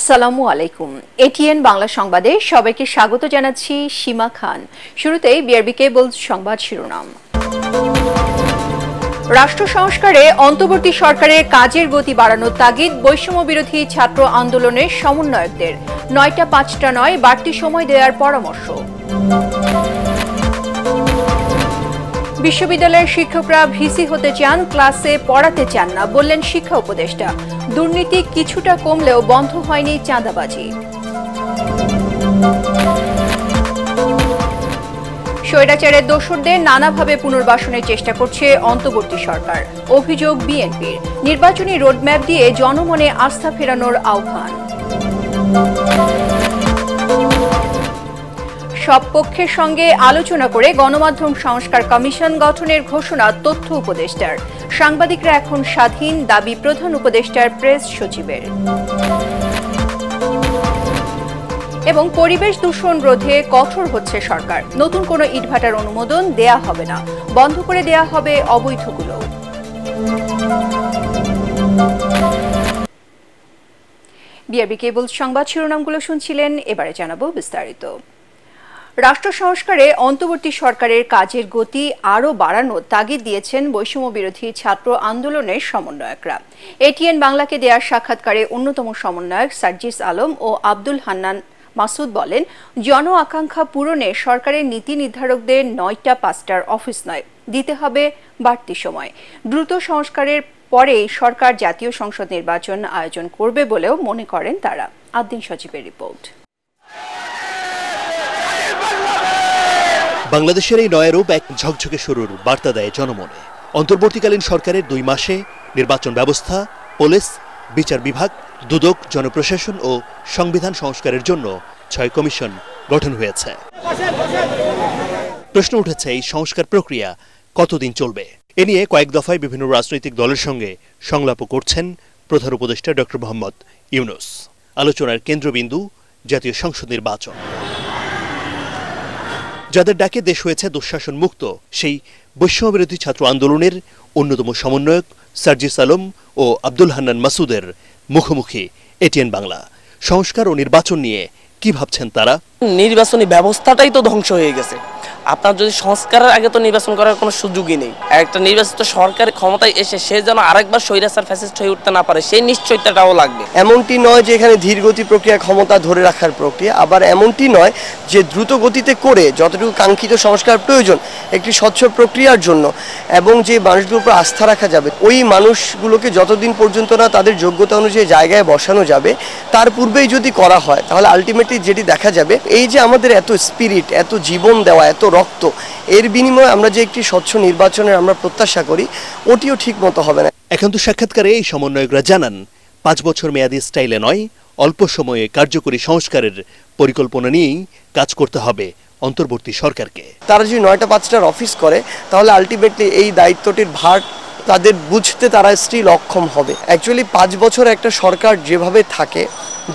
আসসালামু আলাইকুম এটিএন বাংলা সংবাদে সবাইকে স্বাগত জানাচ্ছি সীমা খান শুরুতেই বিআরবি কেবল সংবাদ শিরোনাম রাষ্ট্র সংস্কারে অন্তর্বর্তী সরকারের কাজের গতি বাড়ানোর তাগিদ বৈষম্য বিরোধী ছাত্র আন্দোলনের সমন্বয়কদের নয়টা পাঁচটা নয় বাড়তি সময় দেওয়ার পরামর্শ বিশ্ববিদ্যালয়ের শিক্ষকরা ভিসি হতে চান ক্লাসে পড়াতে চান না বললেন শিক্ষা উপদেষ্টা দুর্নীতি কিছুটা কমলেও বন্ধ হয়নি চাঁদাবাজি স্বৈরাচারের দোষরদের নানাভাবে পুনর্বাসনের চেষ্টা করছে অন্তর্বর্তী সরকার অভিযোগ বিএনপির নির্বাচনী রোডম্যাপ দিয়ে জনমনে আস্থা ফেরানোর আহ্বান সব পক্ষের সঙ্গে আলোচনা করে গণমাধ্যম সংস্কার কমিশন গঠনের ঘোষণা তথ্য উপদেষ্টার সাংবাদিকরা এখন স্বাধীন দাবি প্রধান উপদেষ্টার প্রেস সচিবের এবং পরিবেশ দূষণ রোধে কঠোর হচ্ছে সরকার নতুন কোনো ইটভাটার অনুমোদন দেয়া হবে না বন্ধ করে দেয়া হবে অবৈধগুলো বিআরবি কেবল সংবাদ শিরোনামগুলো শুনছিলেন এবারে জানাবো বিস্তারিত রাষ্ট্র সংস্কারে অন্তর্বর্তী সরকারের কাজের গতি আরও বাড়ানোর তাগিদ দিয়েছেন বৈষম্য বিরোধী ছাত্র আন্দোলনের সমন্বয়করা এটিএন বাংলাকে দেয়া সাক্ষাৎকারে অন্যতম সমন্বয়ক সার্জিস আলম ও আব্দুল হান্নান মাসুদ বলেন জন আকাঙ্ক্ষা পূরণে সরকারের নীতি নির্ধারকদের নয়টা পাঁচটার অফিস নয় দিতে হবে বাড়তি সময় দ্রুত সংস্কারের পরেই সরকার জাতীয় সংসদ নির্বাচন আয়োজন করবে বলেও মনে করেন তারা আদ্দিন সচিবের রিপোর্ট বাংলাদেশের এই নয় রূপ এক ঝকঝকে শুরুর বার্তা দেয় জনমনে অন্তর্বর্তীকালীন সরকারের দুই মাসে নির্বাচন ব্যবস্থা পুলিশ বিচার বিভাগ দুদক জনপ্রশাসন ও সংবিধান সংস্কারের জন্য ছয় কমিশন গঠন হয়েছে প্রশ্ন উঠেছে এই সংস্কার প্রক্রিয়া কতদিন চলবে এ নিয়ে কয়েক দফায় বিভিন্ন রাজনৈতিক দলের সঙ্গে সংলাপও করছেন প্রধান উপদেষ্টা ডক্টর মোহাম্মদ ইউনুস আলোচনার কেন্দ্রবিন্দু জাতীয় সংসদ নির্বাচন যাদের ডাকে দেশ হয়েছে দুঃশাসন মুক্ত সেই বৈষম্যবিরোধী ছাত্র আন্দোলনের অন্যতম সমন্বয়ক সার্জিস আলম ও আব্দুল হান্নান মাসুদের মুখোমুখি এটিএন বাংলা সংস্কার ও নির্বাচন নিয়ে কি ভাবছেন তারা নির্বাচনী ব্যবস্থাটাই তো ধ্বংস হয়ে গেছে আপনার যদি সংস্কারের আগে তো নির্বাচন করার কোনো সুযোগই নেই একটা নির্বাচিত সরকার ক্ষমতায় এসে সে যেন আরেকবার স্বৈরাচার ফ্যাসিস্ট হয়ে উঠতে না পারে সেই নিশ্চয়তাটাও লাগবে এমনটি নয় যে এখানে ধীরগতি প্রক্রিয়া ক্ষমতা ধরে রাখার প্রক্রিয়া আবার এমনটি নয় যে দ্রুত গতিতে করে যতটুকু কাঙ্ক্ষিত সংস্কার প্রয়োজন একটি স্বচ্ছ প্রক্রিয়ার জন্য এবং যে মানুষগুলোর উপর আস্থা রাখা যাবে ওই মানুষগুলোকে যতদিন পর্যন্ত না তাদের যোগ্যতা অনুযায়ী জায়গায় বসানো যাবে তার পূর্বেই যদি করা হয় তাহলে আলটিমেটলি যেটি দেখা যাবে এই যে আমাদের এত স্পিরিট এত জীবন দেওয়া এত রক্ত এর বিনিময়ে আমরা যে একটি স্বচ্ছ নির্বাচনের আমরা প্রত্যাশা করি ওটিও ঠিক মতো হবে না এখন তো সাক্ষাৎকারে এই সমন্বয়করা জানান পাঁচ বছর মেয়াদি স্টাইলে নয় অল্প সময়ে কার্যকরী সংস্কারের পরিকল্পনা নিয়েই কাজ করতে হবে অন্তর্বর্তী সরকারকে তারা যদি নয়টা পাঁচটার অফিস করে তাহলে আলটিমেটলি এই দায়িত্বটির ভার তাদের বুঝতে তারা স্ত্রী অক্ষম হবে অ্যাকচুয়ালি পাঁচ বছর একটা সরকার যেভাবে থাকে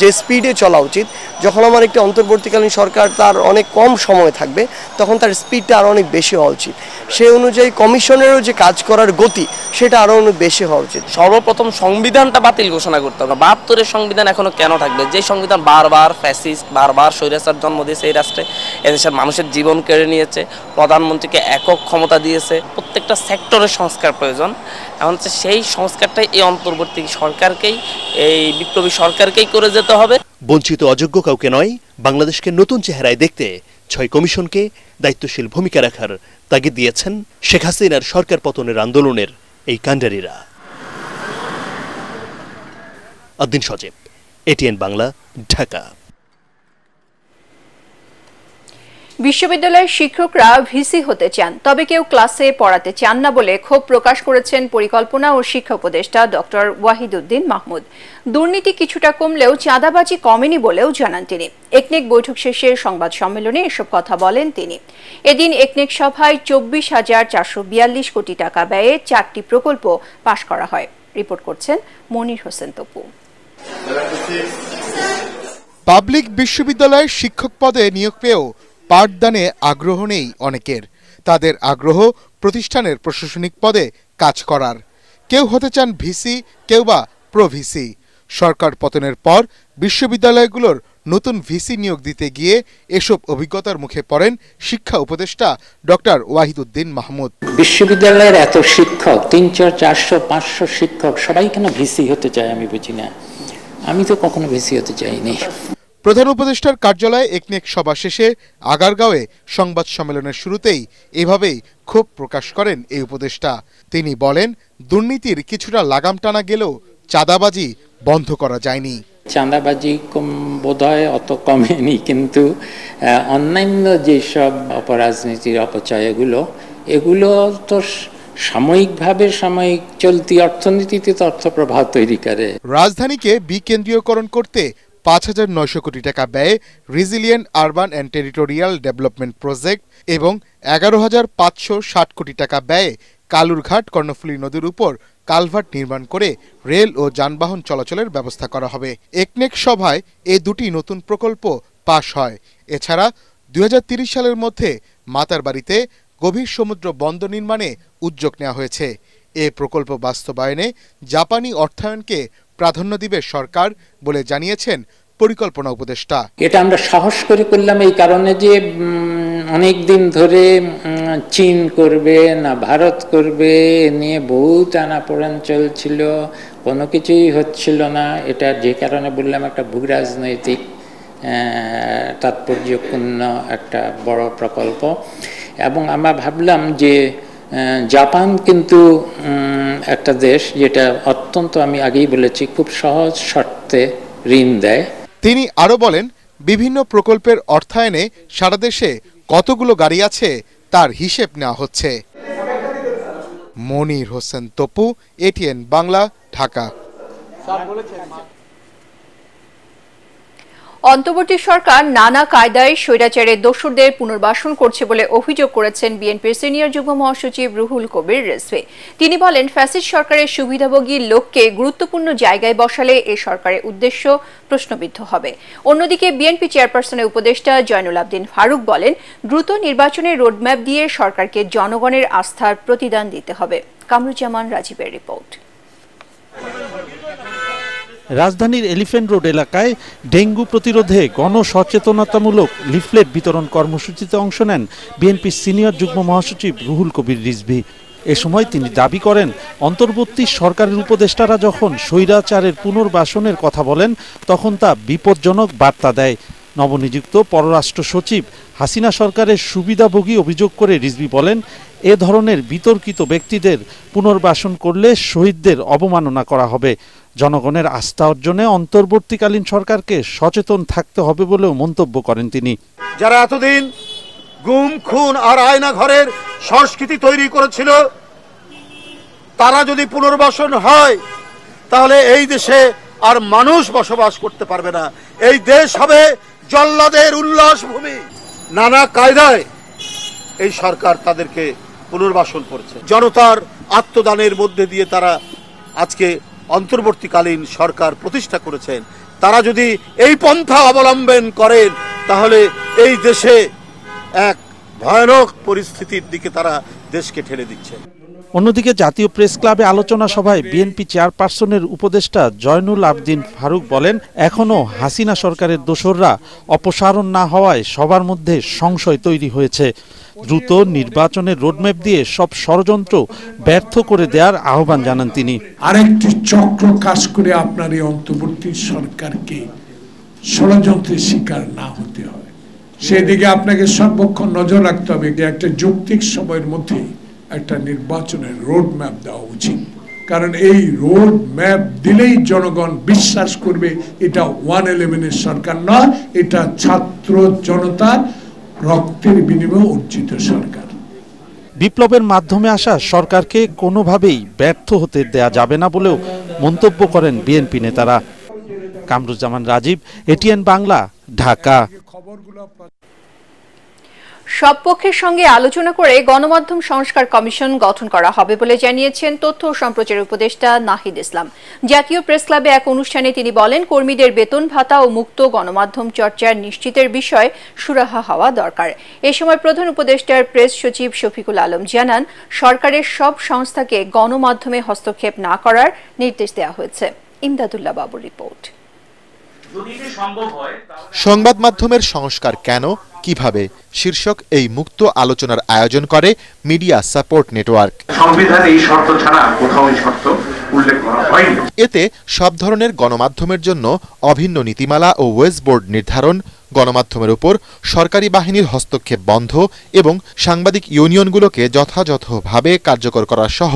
যে স্পিডে চলা উচিত যখন আমার একটি অন্তর্বর্তীকালীন সরকার তার অনেক কম সময় থাকবে তখন তার স্পিডটা আরও অনেক বেশি হওয়া উচিত সেই অনুযায়ী কমিশনেরও যে কাজ করার গতি সেটা আরও অনেক বেশি হওয়া উচিত সর্বপ্রথম সংবিধানটা বাতিল ঘোষণা করতে হবে বাহাত্তরের সংবিধান এখনও কেন থাকবে যে সংবিধান বারবার ফ্যাসিস্ট বারবার স্বৈরাচার জন্ম দিয়েছে এই রাষ্ট্রে এদেশের মানুষের জীবন কেড়ে নিয়েছে প্রধানমন্ত্রীকে একক ক্ষমতা দিয়েছে প্রত্যেকটা সেক্টরের সংস্কার প্রয়োজন এখন হচ্ছে সেই সংস্কারটাই এই অন্তর্বর্তী সরকারকেই এই বিপ্লবী সরকারকেই করে যেতে হবে বঞ্চিত অযোগ্য কাউকে নয় বাংলাদেশকে নতুন চেহারায় দেখতে ছয় কমিশনকে দায়িত্বশীল ভূমিকা রাখার তাগিদ দিয়েছেন শেখ হাসিনার সরকার পতনের আন্দোলনের এই কাণ্ডারীরা আদিন সজীব এটিএন বাংলা ঢাকা বিশ্ববিদ্যালয়ের শিক্ষকরা ভিসি হতে চান তবে কেউ ক্লাসে পড়াতে চান না বলে ক্ষোভ প্রকাশ করেছেন পরিকল্পনা ও শিক্ষা উপদেষ্টা ডক্টর ওয়াহিদুদ্দিন মাহমুদ দুর্নীতি কিছুটা কমলেও চাঁদাবাজি কমেনি বলেও জানান তিনি একনেক বৈঠক শেষে সংবাদ সম্মেলনে এসব কথা বলেন তিনি এদিন একনেক সভায় চব্বিশ হাজার চারশো বিয়াল্লিশ কোটি টাকা ব্যয়ে চারটি প্রকল্প পাশ করা হয় রিপোর্ট করছেন মনির হোসেন তপু পাবলিক বিশ্ববিদ্যালয়ের শিক্ষক পদে নিয়োগ পেয়েও পাঠদানে আগ্রহ নেই অনেকের তাদের আগ্রহ প্রতিষ্ঠানের প্রশাসনিক পদে কাজ করার কেউ হতে চান ভিসি কেউ বা প্রভিসি সরকার পতনের পর বিশ্ববিদ্যালয়গুলোর নতুন ভিসি নিয়োগ দিতে গিয়ে এসব অভিজ্ঞতার মুখে পড়েন শিক্ষা উপদেষ্টা ডক্টর ওয়াহিদুদ্দিন মাহমুদ বিশ্ববিদ্যালয়ের এত শিক্ষক তিন চার চারশো পাঁচশো শিক্ষক সবাই কেন ভিসি হতে চায় আমি বুঝি না আমি তো কখনো ভিসি হতে চাইনি প্রধান উপদেষ্টার কার্যালয়ে একনেক সভা শেষে আগারগাঁওয়ে সংবাদ সম্মেলনের শুরুতেই এভাবেই ক্ষোভ প্রকাশ করেন এই উপদেষ্টা তিনি বলেন দুর্নীতির কিছুটা লাগাম টানা গেলেও চাঁদাবাজি বন্ধ করা যায়নি চাঁদাবাজি কম বোধহয় অত কমেনি কিন্তু অন্যান্য যেসব অপরাজনীতির অপচয়গুলো এগুলো তো সাময়িকভাবে সাময়িক চলতি অর্থনীতিতে অর্থ প্রবাহ তৈরি করে রাজধানীকে বিকেন্দ্রীয়করণ করতে পাঁচ হাজার নয়শো কোটি টাকা ব্যয়ে resilient urban and territorial development project এবং এগারো হাজার পাঁচশো ষাট কোটি টাকা ব্যয়ে কালুরঘাট কর্ণফুলী নদীর উপর কালভার্ট নির্মাণ করে রেল ও যানবাহন চলাচলের ব্যবস্থা করা হবে একনেক সভায় এ দুটি নতুন প্রকল্প পাশ হয় এছাড়া দু সালের মধ্যে মাতার বাড়িতে গভীর সমুদ্র বন্দর নির্মাণে উদ্যোগ নেওয়া হয়েছে এ প্রকল্প বাস্তবায়নে জাপানি অর্থায়নকে প্রাধান্য দিবে সরকার বলে জানিয়েছেন পরিকল্পনা উপদেষ্টা এটা আমরা সাহস করে করলাম এই কারণে যে অনেক দিন ধরে চীন করবে না ভারত করবে নিয়ে বহু টানাপোড়েন চলছিল কোনো কিছুই হচ্ছিল না এটা যে কারণে বললাম একটা ভূরাজনৈতিক তাৎপর্যপূর্ণ একটা বড় প্রকল্প এবং আমরা ভাবলাম যে জাপান কিন্তু একটা দেশ যেটা অত্যন্ত আমি আগেই বলেছি খুব সহজ শর্তে ঋণ দেয় তিনি আরও বলেন বিভিন্ন প্রকল্পের অর্থায়নে সারা দেশে কতগুলো গাড়ি আছে তার হিসেব নেওয়া হচ্ছে মনির হোসেন তপু এটিএন বাংলা ঢাকা অন্তর্বর্তী সরকার নানা কায়দায় স্বৈরাচারে দস্যুদের পুনর্বাসন করছে বলে অভিযোগ করেছেন বিএনপির সিনিয়র যুগ্ম মহাসচিব রুহুল কবির রেসবে তিনি বলেন ফ্যাসিস্ট সরকারের সুবিধাভোগী লোককে গুরুত্বপূর্ণ জায়গায় বসালে এ সরকারের উদ্দেশ্য প্রশ্নবিদ্ধ হবে অন্যদিকে বিএনপি চেয়ারপারসনের উপদেষ্টা জয়নুল আবদিন ফারুক বলেন দ্রুত নির্বাচনের রোডম্যাপ দিয়ে সরকারকে জনগণের আস্থার প্রতিদান দিতে হবে কামরুজ্জামান রাজীবের রিপোর্ট রাজধানীর এলিফ্যান্ট রোড এলাকায় ডেঙ্গু প্রতিরোধে গণসচেতনতামূলক লিফলেট বিতরণ কর্মসূচিতে অংশ নেন বিএনপির সিনিয়র যুগ্ম মহাসচিব রুহুল কবির রিজভি এ সময় তিনি দাবি করেন অন্তর্বর্তী সরকারের উপদেষ্টারা যখন স্বৈরাচারের পুনর্বাসনের কথা বলেন তখন তা বিপজ্জনক বার্তা দেয় নবনিযুক্ত পররাষ্ট্র সচিব হাসিনা সরকারের সুবিধাভোগী অভিযোগ করে রিজভি বলেন এ ধরনের বিতর্কিত ব্যক্তিদের পুনর্বাসন করলে শহীদদের অবমাননা করা হবে জনগণের আস্থা অর্জনে অন্তর্বর্তীকালীন সরকারকে সচেতন থাকতে হবে বলেও মন্তব্য করেন তিনি যারা এতদিন গুম খুন আর আয়না ঘরের সংস্কৃতি তৈরি করেছিল তারা যদি পুনর্বাসন হয় তাহলে এই দেশে আর মানুষ বসবাস করতে পারবে না এই দেশ হবে জল্লাদের উল্লাস ভূমি নানা কায়দায় এই সরকার তাদেরকে পুনর্বাসন করছে জনতার আত্মদানের মধ্যে দিয়ে তারা আজকে অন্তর্বর্তীকালীন সরকার প্রতিষ্ঠা করেছেন তারা যদি এই পন্থা অবলম্বন করেন তাহলে এই দেশে এক ভয়ানক পরিস্থিতির দিকে তারা দেশকে ঠেলে দিচ্ছেন অন্যদিকে জাতীয় প্রেস ক্লাবে আলোচনা সভায় বিএনপি চেয়ারপারসনের উপদেষ্টা জয়নুল আবদিন ফারুক বলেন এখনও হাসিনা সরকারের দোসররা অপসারণ না হওয়ায় সবার মধ্যে সংশয় তৈরি হয়েছে দ্রুত নির্বাচনের রোডম্যাপ দিয়ে সব ষড়যন্ত্র ব্যর্থ করে দেওয়ার আহ্বান জানান তিনি আরেকটি চক্র কাজ করে আপনার এই অন্তর্বর্তী সরকারকে ষড়যন্ত্রের শিকার না হতে হয় সেদিকে আপনাকে সর্বক্ষণ নজর রাখতে হবে যে একটা যৌক্তিক সময়ের মধ্যে একটা নির্বাচনের রোড ম্যাপ দেওয়া উচিত কারণ এই রোড ম্যাপ দিলেই জনগণ বিশ্বাস করবে এটা ওয়ান ইলেভেনের সরকার নয় এটা ছাত্র জনতার রক্তের বিনিময়ে অর্জিত সরকার বিপ্লবের মাধ্যমে আসা সরকারকে কোনোভাবেই ব্যর্থ হতে দেয়া যাবে না বলেও মন্তব্য করেন বিএনপি নেতারা কামরুজ্জামান রাজীব এটিএন বাংলা ঢাকা সব পক্ষের সঙ্গে আলোচনা করে গণমাধ্যম সংস্কার কমিশন গঠন করা হবে বলে জানিয়েছেন তথ্য ও সম্প্রচার উপদেষ্টা নাহিদ ইসলাম জাতীয় প্রেস ক্লাবে এক অনুষ্ঠানে তিনি বলেন কর্মীদের বেতন ভাতা ও মুক্ত গণমাধ্যম চর্চার নিশ্চিতের বিষয় সুরাহা হওয়া দরকার এ সময় প্রধান উপদেষ্টার প্রেস সচিব শফিকুল আলম জানান সরকারের সব সংস্থাকে গণমাধ্যমে হস্তক্ষেপ না করার নির্দেশ দেওয়া হয়েছে ইমদাদুল্লাহ বাবুর রিপোর্ট সংবাদ মাধ্যমের সংস্কার কেন কিভাবে শীর্ষক এই মুক্ত আলোচনার আয়োজন করে মিডিয়া সাপোর্ট নেটওয়ার্ক সংবিধানে এই শর্ত ছাড়া কোথাও শর্ত এতে সব ধরনের গণমাধ্যমের জন্য অভিন্ন নীতিমালা ও ওয়েস্ট বোর্ড নির্ধারণ গণমাধ্যমের উপর সরকারি বাহিনীর হস্তক্ষেপ বন্ধ এবং সাংবাদিক ইউনিয়নগুলোকে যথাযথভাবে কার্যকর করা সহ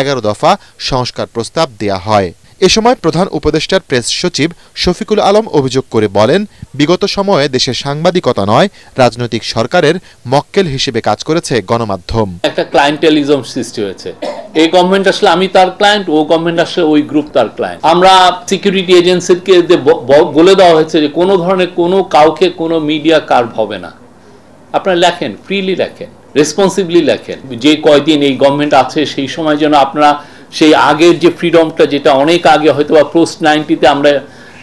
এগারো দফা সংস্কার প্রস্তাব দেয়া হয় এ সময় প্রধান উপদেষ্টার প্রেস সচিব শফিকুল আলম অভিযোগ করে বলেন বিগত সময়ে দেশের সাংবাদিকতা নয় রাজনৈতিক সরকারের মক্কেল হিসেবে কাজ করেছে গণমাধ্যম একটা ক্লায়েন্টালিজম সৃষ্টি হয়েছে এই গভর্নমেন্ট আসলে আমি তার ক্লায়েন্ট ও গভর্নমেন্ট আসলে ওই গ্রুপ তার ক্লায়েন্ট আমরা সিকিউরিটি এজেন্সিকে যে বলে দেওয়া হয়েছে যে কোনো ধরনের কোনো কাউকে কোনো মিডিয়া কার্ভ হবে না আপনারা লেখেন ফ্রিলি লেখেন রেসপন্সিবলি লেখেন যে কয়দিন এই গভর্নমেন্ট আছে সেই সময় যেন আপনারা সেই আগের যে ফ্রিডমটা যেটা অনেক আগে হয়তো বা পোস্ট নাইনটিতে আমরা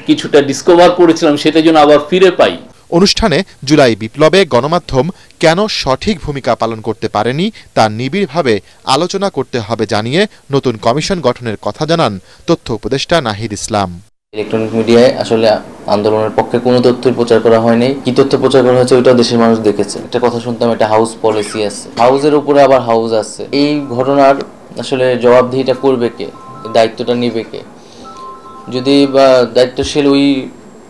কিছুটা ডিসকভার করেছিলাম সেটা যেন আবার ফিরে পাই অনুষ্ঠানে জুলাই বিপ্লবে গণমাধ্যম কেন সঠিক ভূমিকা পালন করতে পারেনি তা নিবিড়ভাবে আলোচনা করতে হবে জানিয়ে নতুন কমিশন গঠনের কথা জানান তথ্য উপদেষ্টা নাহিদ ইসলাম ইলেকট্রনিক মিডিয়ায় আসলে আন্দোলনের পক্ষে কোনো তথ্যই প্রচার করা হয়নি কি তথ্য প্রচার করা হয়েছে ওইটা দেশের মানুষ দেখেছে একটা কথা শুনতাম এটা হাউস পলিসি আছে হাউসের উপরে আবার হাউস আছে এই ঘটনার আসলে জবাবদিহিটা করবে কে দায়িত্বটা নিবে কে যদি বা দায়িত্বশীল ওই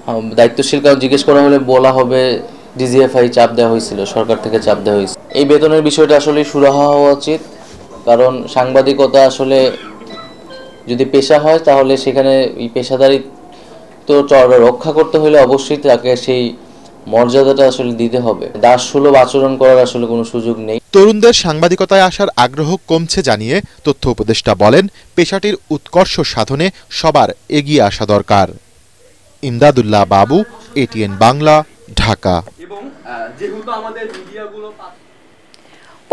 হ্যাঁ, দায়িত্বশীল কাউ জিজ্ঞেস করা হলে বলা হবে ডিজিএফআই চাপ দেওয়া হয়েছিল সরকার থেকে চাপ দেওয়া হয়েছিল এই বেতনের বিষয়টা আসলে সুরাহা হওয়া উচিত কারণ সাংবাদিকতা আসলে যদি পেশা হয় তাহলে সেখানে এই পেশাদারিত্ব রক্ষা করতে হলে অবশ্যই তাকে সেই মর্যাদাটা আসলে দিতে হবে দাস সুলভ আচরণ করার আসলে কোনো সুযোগ নেই তরুণদের সাংবাদিকতায় আসার আগ্রহ কমছে জানিয়ে তথ্য উপদেষ্টা বলেন পেশাটির উৎকর্ষ সাধনে সবার এগিয়ে আসা দরকার ইমদাদুল্লাহ বাবু এটিএন বাংলা ঢাকা এবং যেহেতু আমাদের মিডিয়াগুলো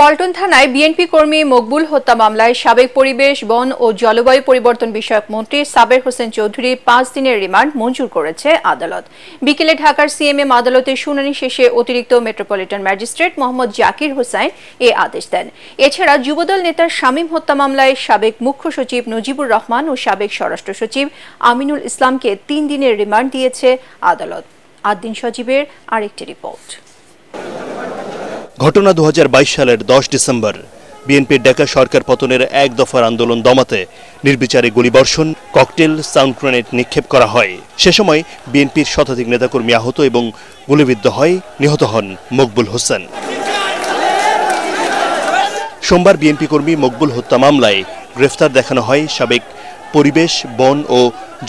পল্টন থানায় বিএনপি কর্মী মকবুল হত্যা মামলায় সাবেক পরিবেশ বন ও জলবায়ু পরিবর্তন বিষয়ক মন্ত্রী সাবের হোসেন চৌধুরী পাঁচ দিনের রিমান্ড মঞ্জুর করেছে আদালত বিকেলে ঢাকার সিএমএম আদালতে শুনানি শেষে অতিরিক্ত মেট্রোপলিটন ম্যাজিস্ট্রেট মোহাম্মদ জাকির হোসাইন এ আদেশ দেন এছাড়া যুবদল নেতার শামীম হত্যা মামলায় সাবেক মুখ্য সচিব নজিবুর রহমান ও সাবেক স্বরাষ্ট্র সচিব আমিনুল ইসলামকে তিন দিনের রিমান্ড দিয়েছে আদালত আদ্দিন সচিবের আরেকটি রিপোর্ট ঘটনা দু সালের দশ ডিসেম্বর বিএনপির ডাকা সরকার পতনের এক দফার আন্দোলন দমাতে নির্বিচারে গুলিবর্ষণ ককটেল সাউন্ড গ্রেনেড নিক্ষেপ করা হয় সে সময় বিএনপির শতাধিক নেতাকর্মী আহত এবং গুলিবিদ্ধ হয় নিহত হন মকবুল হোসেন সোমবার বিএনপি কর্মী মকবুল হত্যা মামলায় গ্রেফতার দেখানো হয় সাবেক পরিবেশ বন ও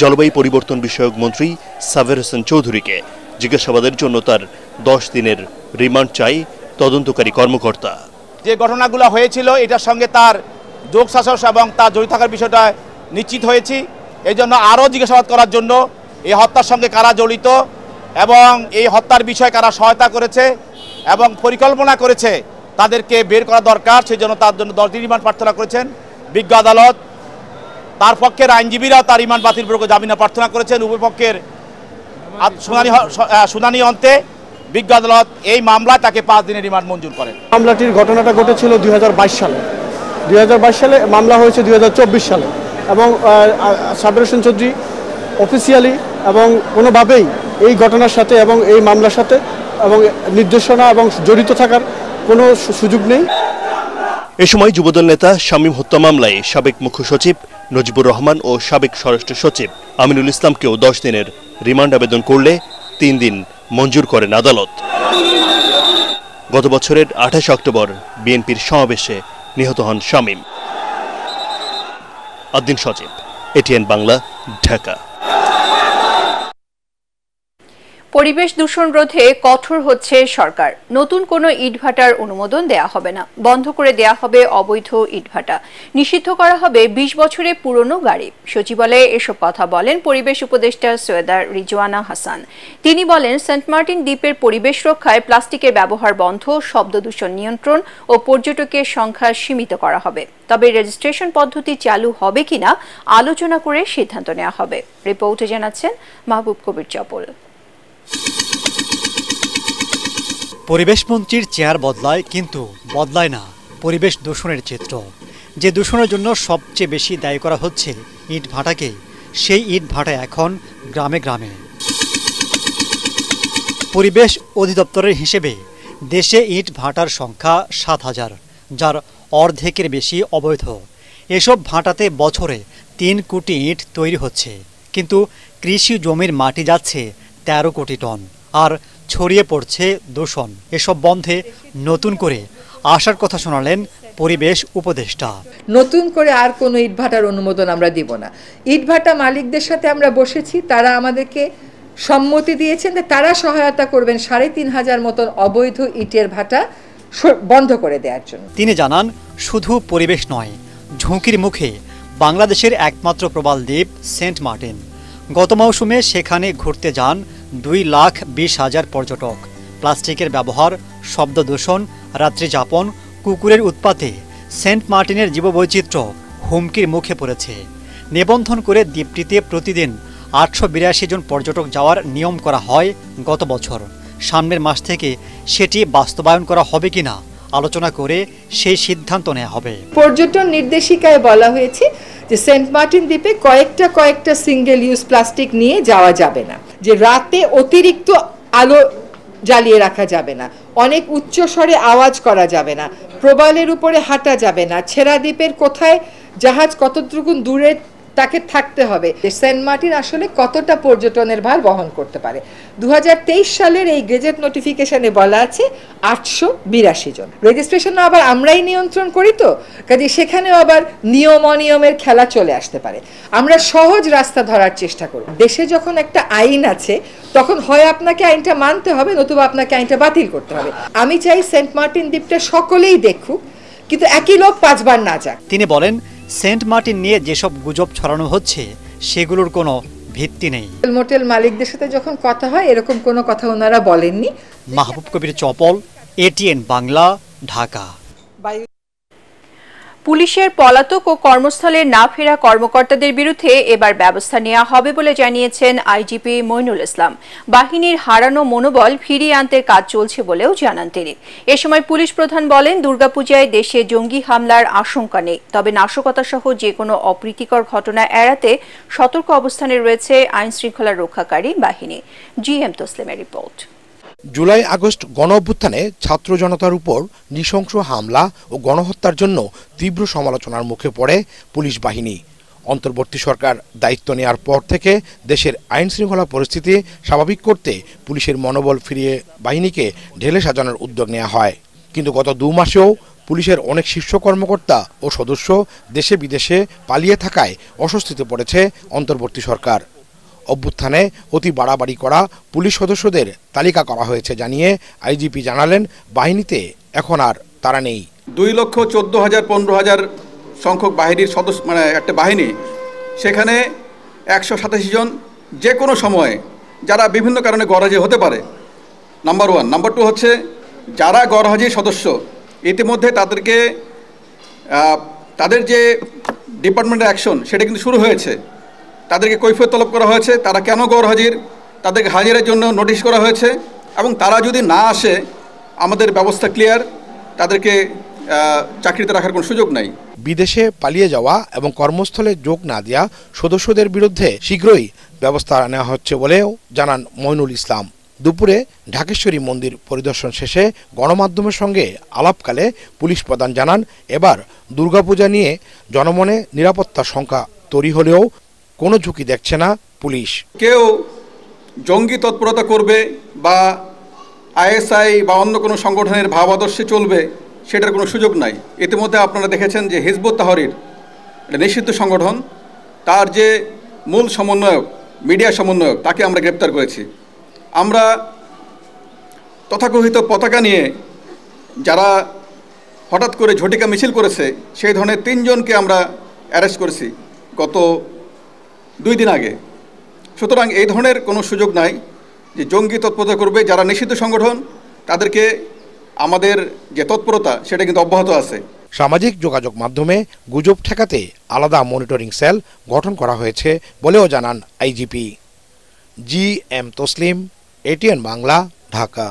জলবায়ু পরিবর্তন বিষয়ক মন্ত্রী সাভের হোসেন চৌধুরীকে জিজ্ঞাসাবাদের জন্য তার দশ দিনের রিমান্ড চাই তদন্তকারী কর্মকর্তা যে ঘটনাগুলো হয়েছিল এটার সঙ্গে তার যোগ শাসক এবং তার জড়িত থাকার বিষয়টা নিশ্চিত হয়েছি এই জন্য আরও জিজ্ঞাসাবাদ করার জন্য এই হত্যার সঙ্গে কারা জড়িত এবং এই হত্যার বিষয়ে কারা সহায়তা করেছে এবং পরিকল্পনা করেছে তাদেরকে বের করা দরকার সেই জন্য তার জন্য দশ দিন রিমান্ড প্রার্থনা করেছেন বিজ্ঞ আদালত তার পক্ষের আইনজীবীরা তার রিমান্ড বাতিল প্রয়োগ জামিনে প্রার্থনা করেছেন উভয় পক্ষের শুনানি শুনানি অন্তে বিজ্ঞ আদালত এই মামলায় তাকে পাঁচ দিনের রিমান্ড মঞ্জুর করেন মামলাটির ঘটনাটা ঘটেছিল দুই সালে দুই সালে মামলা হয়েছে দুই সালে এবং সাবির হোসেন চৌধুরী অফিসিয়ালি এবং কোনোভাবেই এই ঘটনার সাথে এবং এই মামলার সাথে এবং নির্দেশনা এবং জড়িত থাকার কোনো সুযোগ নেই এ সময় যুবদল নেতা শামীম হত্যা মামলায় সাবেক মুখ্য সচিব নজিবুর রহমান ও সাবেক স্বরাষ্ট্র সচিব আমিনুল ইসলামকেও দশ দিনের রিমান্ড আবেদন করলে তিন দিন মঞ্জুর করেন আদালত গত বছরের আঠাশ অক্টোবর বিএনপির সমাবেশে নিহত হন শামীম আদ্দিন সচিব এটিএন বাংলা ঢাকা পরিবেশ দূষণ রোধে কঠোর হচ্ছে সরকার নতুন কোনো ইটভাটার অনুমোদন দেয়া হবে না বন্ধ করে দেয়া হবে অবৈধ ইটভাটা নিষিদ্ধ করা হবে ২০ বছরের পুরনো গাড়ি সচিবালয়ে এসব কথা বলেন পরিবেশ উপদেষ্টা সৈয়দার রিজওয়ানা হাসান তিনি বলেন সেন্ট মার্টিন দ্বীপের পরিবেশ রক্ষায় প্লাস্টিকের ব্যবহার বন্ধ শব্দ দূষণ নিয়ন্ত্রণ ও পর্যটকের সংখ্যা সীমিত করা হবে তবে রেজিস্ট্রেশন পদ্ধতি চালু হবে কিনা আলোচনা করে সিদ্ধান্ত নেওয়া হবে রিপোর্টে জানাচ্ছেন মাহবুব কবির চপল পরিবেশমন্ত্রীর চেয়ার বদলায় কিন্তু বদলায় না পরিবেশ দূষণের চিত্র যে দূষণের জন্য সবচেয়ে বেশি দায়ী করা হচ্ছে ইট ভাটাকে সেই ইট ভাটা এখন গ্রামে গ্রামে পরিবেশ অধিদপ্তরের হিসেবে দেশে ইট ভাটার সংখ্যা সাত হাজার যার অর্ধেকের বেশি অবৈধ এসব ভাটাতে বছরে তিন কোটি ইট তৈরি হচ্ছে কিন্তু কৃষি জমির মাটি যাচ্ছে ১৩ কোটি টন আর ছড়িয়ে পড়ছে দূষণ এসব বন্ধে নতুন করে আসার কথা শোনালেন পরিবেশ উপদেষ্টা নতুন করে আর কোনো ইটভাটার অনুমোদন আমরা দিব না ইটভাটা মালিকদের সাথে আমরা বসেছি তারা আমাদেরকে সম্মতি দিয়েছেন তারা সহায়তা করবেন সাড়ে তিন হাজার মতন অবৈধ ইটের ভাটা বন্ধ করে দেওয়ার জন্য তিনি জানান শুধু পরিবেশ নয় ঝুঁকির মুখে বাংলাদেশের একমাত্র প্রবাল দ্বীপ সেন্ট মার্টিন গত মৌসুমে সেখানে ঘুরতে যান দুই লাখ বিশ হাজার পর্যটক প্লাস্টিকের ব্যবহার শব্দ দূষণ রাত্রিযাপন কুকুরের উৎপাতে সেন্ট মার্টিনের জীববৈচিত্র্য হুমকির মুখে পড়েছে নিবন্ধন করে দ্বীপটিতে প্রতিদিন আটশো বিরাশি জন পর্যটক যাওয়ার নিয়ম করা হয় গত বছর সামনের মাস থেকে সেটি বাস্তবায়ন করা হবে কিনা আলোচনা করে সেই সিদ্ধান্ত নেওয়া হবে পর্যটন নির্দেশিকায় বলা হয়েছে যে সেন্ট মার্টিন দ্বীপে কয়েকটা কয়েকটা সিঙ্গেল ইউজ প্লাস্টিক নিয়ে যাওয়া যাবে না যে রাতে অতিরিক্ত আলো জ্বালিয়ে রাখা যাবে না অনেক উচ্চ স্বরে আওয়াজ করা যাবে না প্রবালের উপরে হাঁটা যাবে না ছেড়া দ্বীপের কোথায় জাহাজ কতটুকু দূরে তাকে থাকতে হবে সেন্ট মার্টিন আসলে কতটা পর্যটনের ভার বহন করতে পারে দু সালের এই গেজেট নোটিফিকেশনে বলা আছে আটশো বিরাশি জন রেজিস্ট্রেশন আবার আমরাই নিয়ন্ত্রণ করি তো কাজে সেখানেও আবার নিয়ম অনিয়মের খেলা চলে আসতে পারে আমরা সহজ রাস্তা ধরার চেষ্টা করি দেশে যখন একটা আইন আছে তখন হয় আপনাকে আইনটা মানতে হবে নতুবা আপনাকে আইনটা বাতিল করতে হবে আমি চাই সেন্ট মার্টিন দ্বীপটা সকলেই দেখুক কিন্তু একই লোক পাঁচবার না যাক তিনি বলেন সেন্ট মার্টিন নিয়ে যেসব গুজব ছড়ানো হচ্ছে সেগুলোর কোনো ভিত্তি নেই মোটেল মালিকদের সাথে যখন কথা হয় এরকম কোনো কথা ওনারা বলেননি মাহবুব কবির চপল এটিএন বাংলা ঢাকা পুলিশের পলাতক ও কর্মস্থলে না ফেরা কর্মকর্তাদের বিরুদ্ধে এবার ব্যবস্থা নেওয়া হবে বলে জানিয়েছেন আইজিপি মইনুল ইসলাম বাহিনীর হারানো মনোবল ফিরিয়ে আনতে কাজ চলছে বলেও জানান তিনি এ সময় পুলিশ প্রধান বলেন দুর্গাপূজায় দেশে জঙ্গি হামলার আশঙ্কা নেই তবে নাশকতাসহ যে কোনো অপ্রীতিকর ঘটনা এড়াতে সতর্ক অবস্থানে রয়েছে আইনশৃঙ্খলা রক্ষাকারী বাহিনী জি এম তসলিমের রিপোর্ট জুলাই আগস্ট গণ অভ্যুত্থানে ছাত্র জনতার উপর নৃশংস হামলা ও গণহত্যার জন্য তীব্র সমালোচনার মুখে পড়ে পুলিশ বাহিনী অন্তর্বর্তী সরকার দায়িত্ব নেয়ার পর থেকে দেশের আইন শৃঙ্খলা পরিস্থিতি স্বাভাবিক করতে পুলিশের মনোবল ফিরিয়ে বাহিনীকে ঢেলে সাজানোর উদ্যোগ নেওয়া হয় কিন্তু গত দু মাসেও পুলিশের অনেক শীর্ষ কর্মকর্তা ও সদস্য দেশে বিদেশে পালিয়ে থাকায় অস্বস্তিতে পড়েছে অন্তর্বর্তী সরকার অভ্যুত্থানে অতি বাড়াবাড়ি করা পুলিশ সদস্যদের তালিকা করা হয়েছে জানিয়ে আইজিপি জানালেন বাহিনীতে এখন আর তারা নেই দুই লক্ষ চোদ্দো হাজার পনেরো হাজার সংখ্যক বাহিনীর সদস্য মানে একটা বাহিনী সেখানে একশো সাতাশি জন যে কোনো সময়ে যারা বিভিন্ন কারণে গরহাজি হতে পারে নাম্বার ওয়ান নাম্বার টু হচ্ছে যারা গরহাজি সদস্য ইতিমধ্যে তাদেরকে তাদের যে ডিপার্টমেন্টের অ্যাকশন সেটা কিন্তু শুরু হয়েছে তাদেরকে কৈফত তলব করা হয়েছে তারা কেন গড় হাজির তাদেরকে হাজিরের জন্য নোটিশ করা হয়েছে এবং তারা যদি না আসে আমাদের ব্যবস্থা ক্লিয়ার তাদেরকে চাকরিতে রাখার কোনো সুযোগ নাই বিদেশে পালিয়ে যাওয়া এবং কর্মস্থলে যোগ না দেওয়া সদস্যদের বিরুদ্ধে শীঘ্রই ব্যবস্থা নেওয়া হচ্ছে বলেও জানান মইনুল ইসলাম দুপুরে ঢাকেশ্বরী মন্দির পরিদর্শন শেষে গণমাধ্যমের সঙ্গে আলাপকালে পুলিশ প্রধান জানান এবার দুর্গাপূজা নিয়ে জনমনে নিরাপত্তা সংখ্যা তৈরি হলেও কোনো ঝুঁকি দেখছে না পুলিশ কেউ জঙ্গি তৎপরতা করবে বা আইএসআই বা অন্য কোনো সংগঠনের ভাবাদর্শে চলবে সেটার কোনো সুযোগ নাই ইতিমধ্যে আপনারা দেখেছেন যে হিজবুত তাহরির নিষিদ্ধ সংগঠন তার যে মূল সমন্বয়ক মিডিয়া সমন্বয়ক তাকে আমরা গ্রেপ্তার করেছি আমরা তথাকথিত পতাকা নিয়ে যারা হঠাৎ করে ঝটিকা মিছিল করেছে সেই ধরনের তিনজনকে আমরা অ্যারেস্ট করেছি গত দুই দিন আগে সুতরাং এই ধরনের কোনো সুযোগ নাই যে জঙ্গি তৎপরতা করবে যারা নিষিদ্ধ সংগঠন তাদেরকে আমাদের যে তৎপরতা সেটা কিন্তু অব্যাহত আছে সামাজিক যোগাযোগ মাধ্যমে গুজব ঠেকাতে আলাদা মনিটরিং সেল গঠন করা হয়েছে বলেও জানান IGP G M Taslim ATN Bangla Dhaka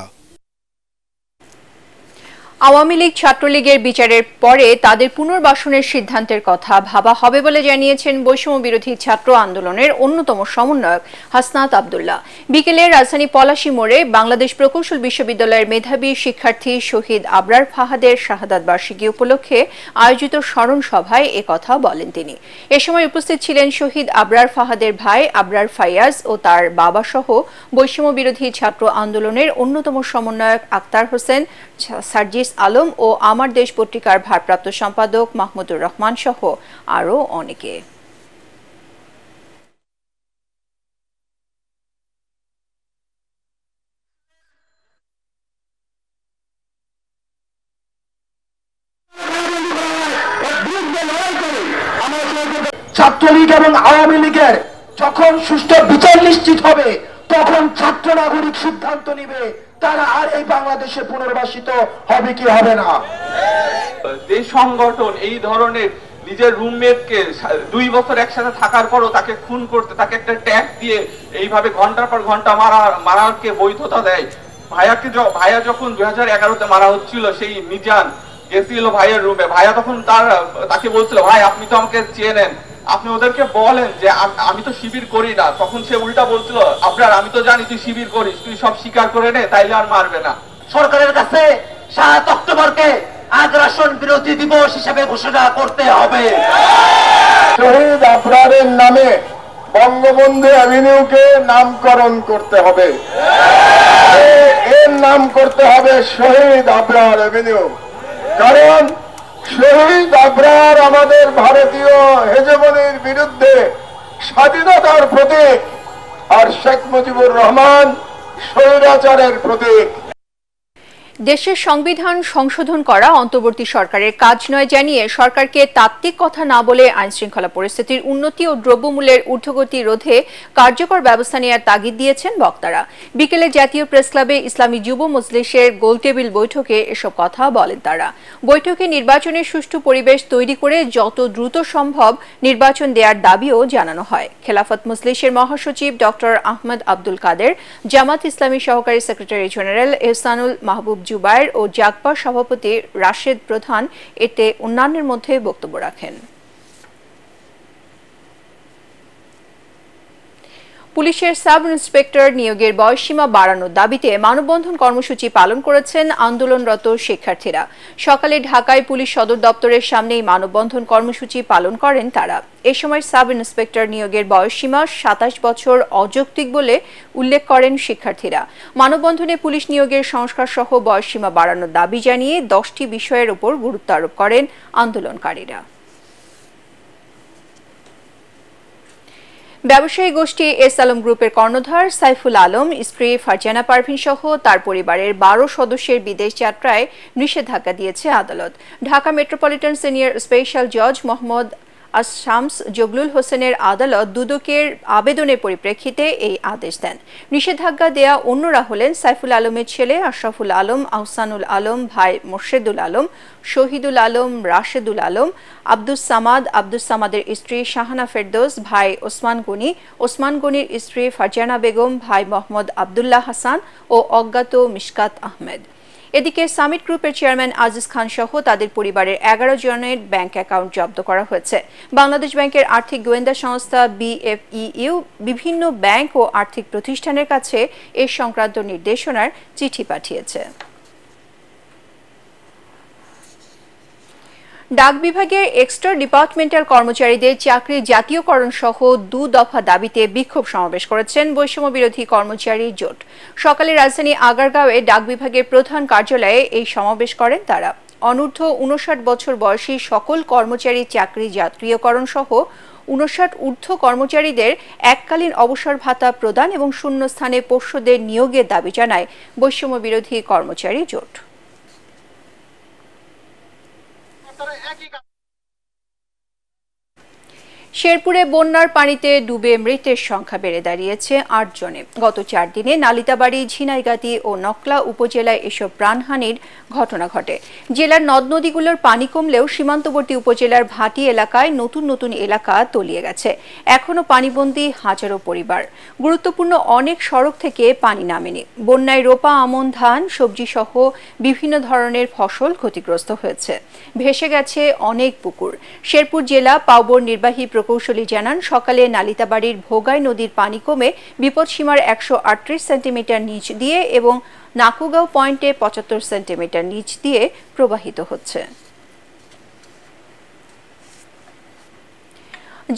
Awami League ছাত্রলীগের বিচারের পরে তাদের পুনর্বাসনের সিদ্ধান্তের কথা ভাবা হবে বলে জানিয়েছেন বৈষম্য বিরোধী ছাত্র আন্দোলনের অন্যতম সমন্বয়ক হাসনাত আবদুল্লাহ বিকেলে রাজধানী পলাশী মোড়ে বাংলাদেশ প্রকৌশল বিশ্ববিদ্যালয়ের মেধাবী শিক্ষার্থী শহীদ আবরার ফাহাদের শাহাদাত বার্ষিকী উপলক্ষে আয়োজিত স্মরণ সভায় একথা বলেন তিনি এ সময় উপস্থিত ছিলেন শহীদ আবরার ফাহাদের ভাই আবরার ফাইয়াজ ও তার বাবা সহ বৈষম্য বিরোধী ছাত্র আন্দোলনের অন্যতম সমন্বয়ক আক্তার হোসেন সার্জিস আলম ও আমার দেশ পত্রিকার ভারপ্রাপ্ত সম্পাদক মাহমুদুর রহমান সহ আরও অনেকে সিদ্ধান্ত নিবে তারা আর এই বাংলাদেশে পুনর্বাসিত হবে কি হবে না যে সংগঠন এই ধরনের নিজের রুমমেটকে দুই বছর একসাথে থাকার পরও তাকে খুন করতে তাকে একটা ট্যাগ দিয়ে এইভাবে ঘন্টার পর ঘন্টা মারা মারাকে বৈধতা দেয় ভাইয়াকে ভাইয়া যখন দুই হাজার এগারোতে মারা হচ্ছিল সেই মিজান গেছিল ভাইয়ের রুমে ভাইয়া তখন তার তাকে বলছিল ভাই আপনি তো আমাকে চেয়ে নেন আপনি ওদেরকে বলেন যে আমি তো শিবির করি না তখন সে উল্টা বলছিল আপনার আমি তো জানি তুই শিবির করিস তুই সব স্বীকার করে নে তাইলে আর মারবে না সরকারের কাছে সাত অক্টোবরকে আগ্রাসন বিরোধী দিবস হিসেবে ঘোষণা করতে হবে শহীদ আপনাদের নামে বঙ্গবন্ধু অ্যাভিনিউকে নামকরণ করতে হবে এর নাম করতে হবে শহীদ আপনার অ্যাভিনিউ কারণ শহীদ আগ্রার আমাদের ভারতীয় হেজমনির বিরুদ্ধে স্বাধীনতার প্রতীক আর শেখ মুজিবুর রহমান স্বৈরাচারের প্রতীক দেশের সংবিধান সংশোধন করা অন্তর্বর্তী সরকারের কাজ নয় জানিয়ে সরকারকে তাত্ত্বিক কথা না বলে আইনশৃঙ্খলা পরিস্থিতির উন্নতি ও দ্রব্যমূল্যের ঊর্ধ্বগতি রোধে কার্যকর ব্যবস্থা নেওয়ার তাগিদ দিয়েছেন বক্তারা বিকেলে জাতীয় প্রেস ক্লাবে ইসলামী যুব মজলিসের গোলটেবিল বৈঠকে এসব কথা বলেন তারা বৈঠকে নির্বাচনের সুষ্ঠু পরিবেশ তৈরি করে যত দ্রুত সম্ভব নির্বাচন দেওয়ার দাবিও জানানো হয় খেলাফত মজলিসের মহাসচিব ড আহমদ আব্দুল কাদের জামাত ইসলামী সহকারী সেক্রেটারি জেনারেল এহসানুল মাহবুব জুবায়ের ও জাগপার সভাপতি রাশেদ প্রধান এতে অন্যান্যের মধ্যে বক্তব্য রাখেন পুলিশের সাব ইন্সপেক্টর নিয়োগের বয়সসীমা বাড়ানোর দাবিতে মানববন্ধন কর্মসূচি পালন করেছেন আন্দোলনরত শিক্ষার্থীরা সকালে ঢাকায় পুলিশ সদর দপ্তরের সামনেই মানববন্ধন কর্মসূচি পালন করেন তারা এ সময় সাব ইন্সপেক্টর নিয়োগের বয়সসীমা সাতাশ বছর অযৌক্তিক বলে উল্লেখ করেন শিক্ষার্থীরা মানববন্ধনে পুলিশ নিয়োগের সংস্কার সহ বয়সসীমা বাড়ানোর দাবি জানিয়ে দশটি বিষয়ের উপর গুরুত্ব আরোপ করেন আন্দোলনকারীরা ব্যবসায়ী গোষ্ঠী এস আলম গ্রুপের কর্ণধার সাইফুল আলম স্ত্রী ফারজানা পারভিন সহ তার পরিবারের বারো সদস্যের বিদেশ যাত্রায় নিষেধাজ্ঞা দিয়েছে আদালত ঢাকা মেট্রোপলিটন সিনিয়র স্পেশাল জজ মোহাম্মদ আর শামস জগলুল হোসেনের আদালত দুদকের আবেদনের পরিপ্রেক্ষিতে এই আদেশ দেন নিষেধাজ্ঞা দেয়া অন্যরা হলেন সাইফুল আলমের ছেলে আশরাফুল আলম আহসানুল আলম ভাই মোর্শেদুল আলম শহীদুল আলম রাশেদুল আলম আব্দুস সামাদ আব্দুস সামাদের স্ত্রী শাহানা ফেরদোস ভাই ওসমান গনি ওসমান গনির স্ত্রী ফারজানা বেগম ভাই মোহাম্মদ আবদুল্লাহ হাসান ও অজ্ঞাত মিশকাত আহমেদ এদিকে সামিট গ্রুপের চেয়ারম্যান আজিজ খান সহ তাদের পরিবারের এগারো জনের ব্যাংক অ্যাকাউন্ট জব্দ করা হয়েছে বাংলাদেশ ব্যাংকের আর্থিক গোয়েন্দা সংস্থা বিএফইউ বিভিন্ন ব্যাংক ও আর্থিক প্রতিষ্ঠানের কাছে এ সংক্রান্ত নির্দেশনার চিঠি পাঠিয়েছে ডাক বিভাগের এক্সট্রা ডিপার্টমেন্টাল কর্মচারীদের চাকরি জাতীয়করণ সহ দু দফা দাবিতে বিক্ষোভ সমাবেশ করেছেন বৈষম্য বিরোধী কর্মচারী জোট সকালে রাজধানী আগারগাঁওয়ে ডাক বিভাগের প্রধান কার্যালয়ে এই সমাবেশ করেন তারা অনূর্ধ্ব উনষাট বছর বয়সী সকল কর্মচারী চাকরি জাতীয়করণ সহ উনষাট ঊর্ধ্ব কর্মচারীদের এককালীন অবসর ভাতা প্রদান এবং শূন্যস্থানে পোষ্যদের নিয়োগের দাবি জানায় বৈষম্য বিরোধী কর্মচারী জোট तरह एक ही শেরপুরে বন্যার পানিতে ডুবে মৃতের সংখ্যা বেড়ে দাঁড়িয়েছে আট জনে গত চার দিনে নালিতাবাড়ি ঝিনাইগাতি ও নকলা উপজেলায় এসব প্রাণহানির ঘটনা ঘটে জেলার নদ নদীগুলোর পানি কমলেও সীমান্তবর্তী উপজেলার ভাটি এলাকায় নতুন নতুন এলাকা তলিয়ে গেছে এখনও পানিবন্দী হাজারো পরিবার গুরুত্বপূর্ণ অনেক সড়ক থেকে পানি নামেনি বন্যায় রোপা আমন ধান সবজিসহ বিভিন্ন ধরনের ফসল ক্ষতিগ্রস্ত হয়েছে ভেসে গেছে অনেক পুকুর শেরপুর জেলা পাউবর নির্বাহী প্রকৌশলী জানান সকালে নালিতাবাড়ির ভোগাই নদীর পানি কমে বিপদসীমার একশো আটত্রিশ সেন্টিমিটার নিচ দিয়ে এবং নাকুগাঁও পয়েন্টে পঁচাত্তর সেন্টিমিটার নিচ দিয়ে প্রবাহিত হচ্ছে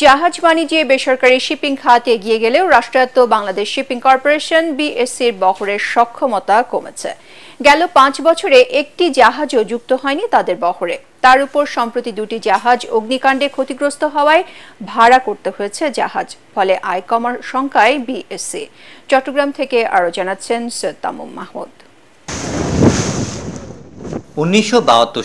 জাহাজ বাণিজ্যে বেসরকারি শিপিং খাত এগিয়ে গেলেও রাষ্ট্রায়ত্ত বাংলাদেশ শিপিং কর্পোরেশন বিএসসির বহরের সক্ষমতা কমেছে গেল পাঁচ বছরে একটি জাহাজও যুক্ত হয়নি তাদের বহরে তার উপর সম্প্রতি দুটি জাহাজ অগ্নিকাণ্ডে ক্ষতিগ্রস্ত হওয়ায় ভাড়া করতে হয়েছে জাহাজ ফলে আয় কমার শঙ্কায় বিএসসি চট্টগ্রাম থেকে আরও জানাচ্ছেন সৈয়দ মাহমুদ উনিশশো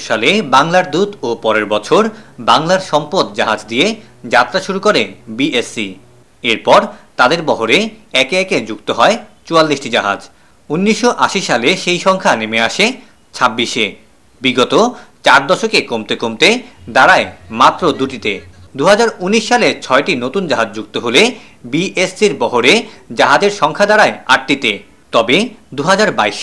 সালে বাংলার দূত ও পরের বছর বাংলার সম্পদ জাহাজ দিয়ে যাত্রা শুরু করে বিএসসি এরপর তাদের বহরে একে একে যুক্ত হয় চুয়াল্লিশটি জাহাজ উনিশশো সালে সেই সংখ্যা নেমে আসে ছাব্বিশে বিগত চার দশকে কমতে কমতে দাঁড়ায় মাত্র দুটিতে দু সালে ছয়টি নতুন জাহাজ যুক্ত হলে বিএসসির বহরে জাহাজের সংখ্যা দাঁড়ায় আটটিতে তবে দু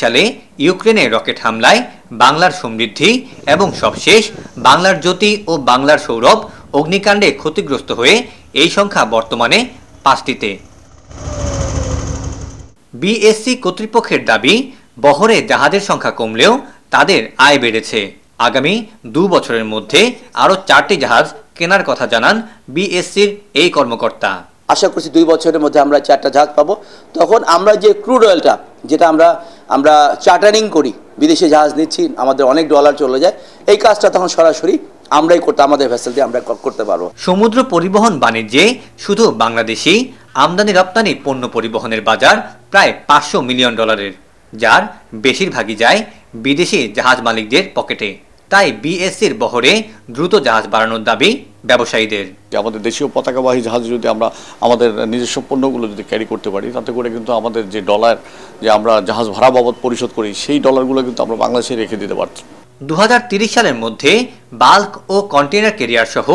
সালে ইউক্রেনে রকেট হামলায় বাংলার সমৃদ্ধি এবং সবশেষ বাংলার জ্যোতি ও বাংলার সৌরভ অগ্নিকাণ্ডে ক্ষতিগ্রস্ত হয়ে এই সংখ্যা বর্তমানে পাঁচটিতে বিএসসি কর্তৃপক্ষের দাবি বহরে জাহাজের সংখ্যা কমলেও তাদের আয় বেড়েছে আগামী দু বছরের মধ্যে আরও চারটি জাহাজ কেনার কথা জানান বিএসসির এই কর্মকর্তা আশা করছি দুই বছরের মধ্যে আমরা চারটা জাহাজ পাবো তখন আমরা যে ক্রুড অয়েলটা যেটা আমরা আমরা চার্টারিং করি বিদেশে জাহাজ নিচ্ছি আমাদের অনেক ডলার চলে যায় এই কাজটা তখন সরাসরি আমরাই করতে আমাদের ভেসেল দিয়ে আমরা করতে পারবো সমুদ্র পরিবহন বাণিজ্যে শুধু বাংলাদেশি আমদানি রপ্তানি পণ্য পরিবহনের বাজার প্রায় পাঁচশো মিলিয়ন ডলারের যার বেশিরভাগই যায় বিদেশি জাহাজ মালিকদের পকেটে তাই বিএসসির বহরে দ্রুত জাহাজ বাড়ানোর দাবি ব্যবসায়ীদের আমাদের দেশীয় পতাকাবাহী জাহাজ যদি আমরা আমাদের নিজস্ব পণ্যগুলো যদি ক্যারি করতে পারি তাতে করে কিন্তু আমাদের যে ডলার যে আমরা জাহাজ ভাড়া বাবদ পরিশোধ করি সেই ডলারগুলো কিন্তু আমরা বাংলাদেশে রেখে দিতে পারছি দু সালের মধ্যে বাল্ক ও কন্টেনার কেরিয়ার সহ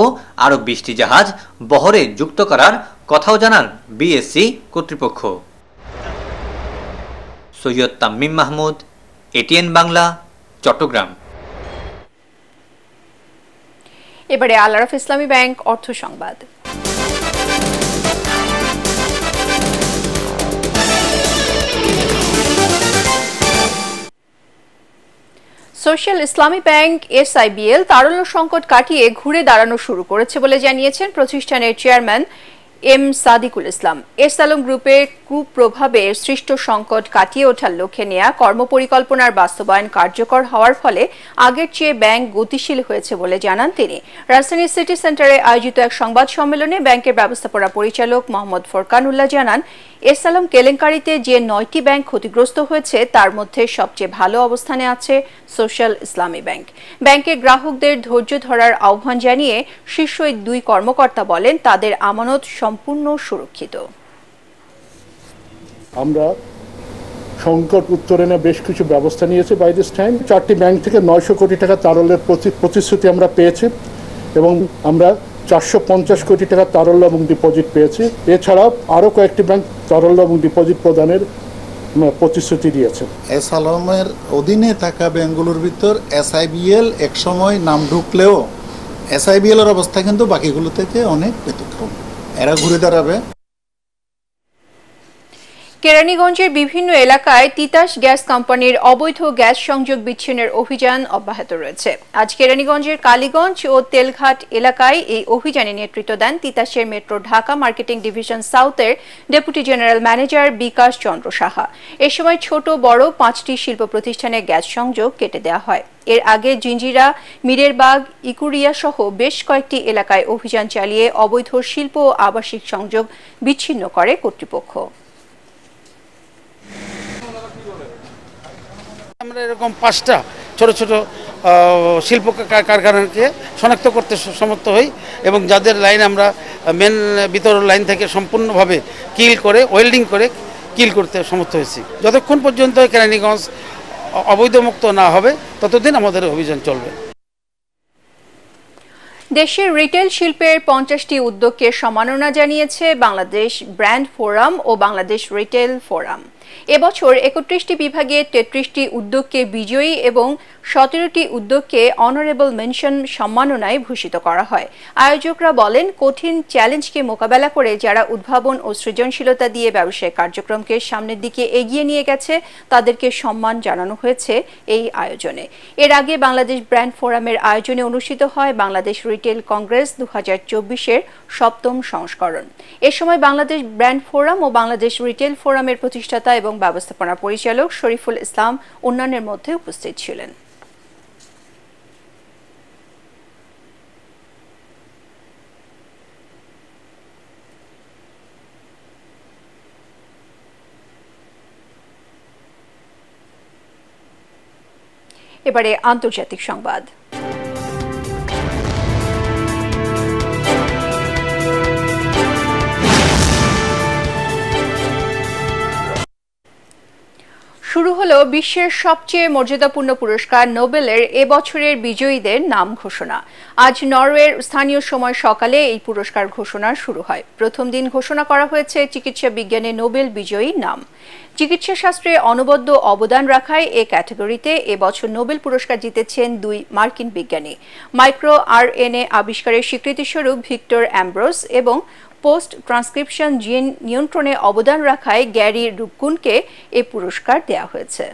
আরও বিশটি জাহাজ বহরে যুক্ত করার কথাও জানান বিএসসি কর্তৃপক্ষ সৈয়দ তাম্মিম মাহমুদ এটিএন বাংলা চট্টগ্রাম এবারে আলারফ ইসলামী ব্যাংক অর্থ সংবাদ সোশ্যাল ইসলামী ব্যাংক এসআইবিএল তারল্য সংকট কাটিয়ে ঘুরে দাঁড়ানো শুরু করেছে বলে জানিয়েছেন প্রতিষ্ঠানের chairman M Sadikul Islam S Alam গ্রুপের কুপ্রভাবে সৃষ্ট সংকট কাটিয়ে ওঠার লক্ষ্যে নেয়া কর্মপরিকল্পনার বাস্তবায়ন কার্যকর হওয়ার ফলে আগের চেয়ে ব্যাংক গতিশীল হয়েছে বলে জানান তিনি রাজধানী সিটি সেন্টারে আয়োজিত এক সংবাদ সম্মেলনে ব্যাংকের ব্যবস্থাপনা পরিচালক মোহাম্মদ ফোরকানুল্লাহ জানান এসালাম কেলেঙ্কারিতে যে নয়টি ব্যাংক ক্ষতিগ্রস্ত হয়েছে তার মধ্যে সবচেয়ে ভালো অবস্থানে আছে সোশ্যাল ইসলামী ব্যাংক ব্যাংকের গ্রাহকদের ধৈর্য ধরার আহ্বান জানিয়ে শীর্ষ দুই কর্মকর্তা বলেন তাদের আমানত সম্পূর্ণ সুরক্ষিত আমরা সংকট উত্তরণে বেশ কিছু ব্যবস্থা নিয়েছি বাই দিস টাইম চারটি ব্যাংক থেকে নয়শো কোটি টাকা তারলের প্রতিশ্রুতি আমরা পেয়েছি এবং আমরা চারশো পঞ্চাশ কোটি টাকা তারল্য এবং ডিপোজিট পেয়েছে এছাড়াও আরও কয়েকটি ব্যাংক তারল্য এবং ডিপোজিট প্রদানের প্রতিশ্রুতি দিয়েছে এস আলমের অধীনে থাকা ব্যাংকগুলোর ভিতর এসআইবিএল একসময় নাম ঢুকলেও এসআইবিএলের অবস্থা কিন্তু বাকিগুলো থেকে অনেক ব্যতিক্রম এরা ঘুরে দাঁড়াবে কেরানীগঞ্জের বিভিন্ন এলাকায় তিতাস গ্যাস কোম্পানির অবৈধ গ্যাস সংযোগ বিচ্ছিন্নের অভিযান অব্যাহত রয়েছে আজ কেরানীগঞ্জের কালীগঞ্জ ও তেলঘাট এলাকায় এই অভিযানে নেতৃত্ব দেন তিতাসের মেট্রো ঢাকা মার্কেটিং ডিভিশন সাউথের deputy general manager Bikash Chandra Saha এ সময় ছোট বড় পাঁচটি শিল্প প্রতিষ্ঠানে গ্যাস সংযোগ কেটে দেওয়া হয় এর আগে জিঞ্জিরা মিরেরবাগ ইকুরিয়া সহ বেশ কয়েকটি এলাকায় অভিযান চালিয়ে অবৈধ শিল্প ও আবাসিক সংযোগ বিচ্ছিন্ন করে কর্তৃপক্ষ আমরা এরকম পাঁচটা ছোট ছোট শিল্প কারখানাকে শনাক্ত করতে সমর্থ হই এবং যাদের লাইন আমরা মেন বিতরণ লাইন থেকে সম্পূর্ণভাবে কিল করে ওয়েল্ডিং করে কিল করতে সমর্থ হয়েছি যতক্ষণ পর্যন্ত কেরানীগঞ্জ অবৈধমুক্ত না হবে ততদিন আমাদের অভিযান চলবে দেশের রিটেল শিল্পের পঞ্চাশটি উদ্যোগকে সমাননা জানিয়েছে বাংলাদেশ ব্র্যান্ড ফোরাম ও বাংলাদেশ রিটেল ফোরাম এবছর একত্রিশটি বিভাগে তেত্রিশটি উদ্যোগকে বিজয়ী এবং সতেরোটি উদ্যোগকে অনারেবল মেনশন সম্মাননায় ভূষিত করা হয় আয়োজকরা বলেন কঠিন চ্যালেঞ্জকে মোকাবেলা করে যারা উদ্ভাবন ও সৃজনশীলতা দিয়ে ব্যবসায়িক কার্যক্রমকে সামনের দিকে এগিয়ে নিয়ে গেছে তাদেরকে সম্মান জানানো হয়েছে এই আয়োজনে এর আগে বাংলাদেশ ব্র্যান্ড ফোরামের আয়োজনে অনুষ্ঠিত হয় বাংলাদেশ রিটেল কংগ্রেস দু হাজার চব্বিশের সপ্তম সংস্করণ এ সময় বাংলাদেশ ব্র্যান্ড ফোরাম ও বাংলাদেশ রিটেল ফোরামের প্রতিষ্ঠাতা এবং ব্যবস্থাপনা পরিচালক শরীফুল ইসলাম উন্নয়নের মধ্যে উপস্থিত ছিলেন এবারে আন্তর্জাতিক সংবাদ বিশ্বের সবচেয়ে মর্যাদাপূর্ণ পুরস্কার নোবেলের এবছরের বিজয়ীদের নাম ঘোষণা আজ নরওয়ের স্থানীয় সময় সকালে এই পুরস্কার ঘোষণা শুরু হয় প্রথম দিন ঘোষণা করা হয়েছে চিকিৎসা বিজ্ঞানে নোবেল বিজয়ী নাম চিকিৎসা শাস্ত্রে অনবদ্য অবদান রাখায় এ ক্যাটাগরিতে এবছর নোবেল পুরস্কার জিতেছেন দুই মার্কিন বিজ্ঞানী মাইক্রো আর আরএনএ আবিষ্কারের স্বীকৃতিস্বরূপ ভিক্টর অ্যাম্ব্রোস এবং পোস্ট ট্রান্সক্রিপশন জিন নিয়ন্ত্রণে অবদান রাখায় গ্যারি রুকুনকে এ পুরস্কার দেয়া হয়েছে